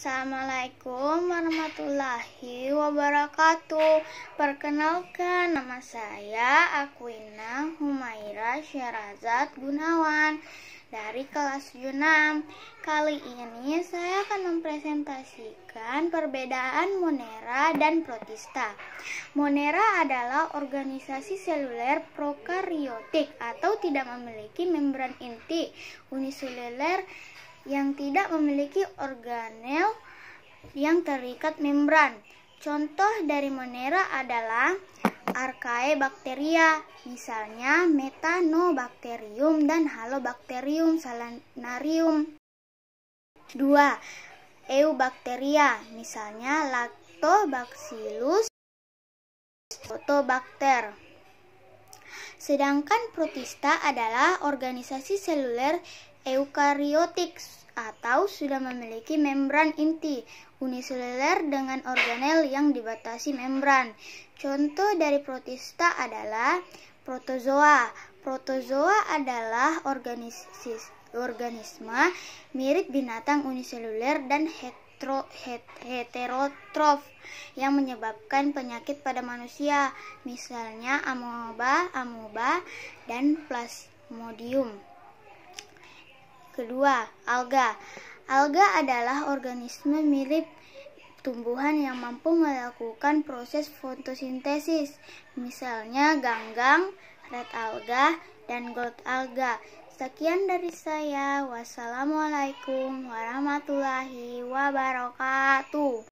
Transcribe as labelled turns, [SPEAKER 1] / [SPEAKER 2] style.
[SPEAKER 1] Assalamualaikum warahmatullahi wabarakatuh. Perkenalkan nama saya Akwina Humaira Syarazat Gunawan dari kelas 6. Kali ini saya akan mempresentasikan perbedaan Monera dan Protista. Monera adalah organisasi seluler prokariotik atau tidak memiliki membran inti uniseluler yang tidak memiliki organel yang terikat membran. Contoh dari monera adalah bakteria, misalnya metanobacterium dan halobacterium salanarium. 2. Eubacteria, misalnya lactobacillus protobacter. Sedangkan protista adalah organisasi seluler eukariotik atau sudah memiliki membran inti uniseluler dengan organel yang dibatasi membran. Contoh dari protista adalah protozoa. Protozoa adalah organisis, organisme mirip binatang uniseluler dan hetero, het, heterotrof yang menyebabkan penyakit pada manusia, misalnya amoeba, amoeba, dan plasmodium. Kedua, alga. Alga adalah organisme mirip tumbuhan yang mampu melakukan proses fotosintesis, misalnya ganggang, red alga, dan gold alga. Sekian dari saya. Wassalamualaikum warahmatullahi wabarakatuh.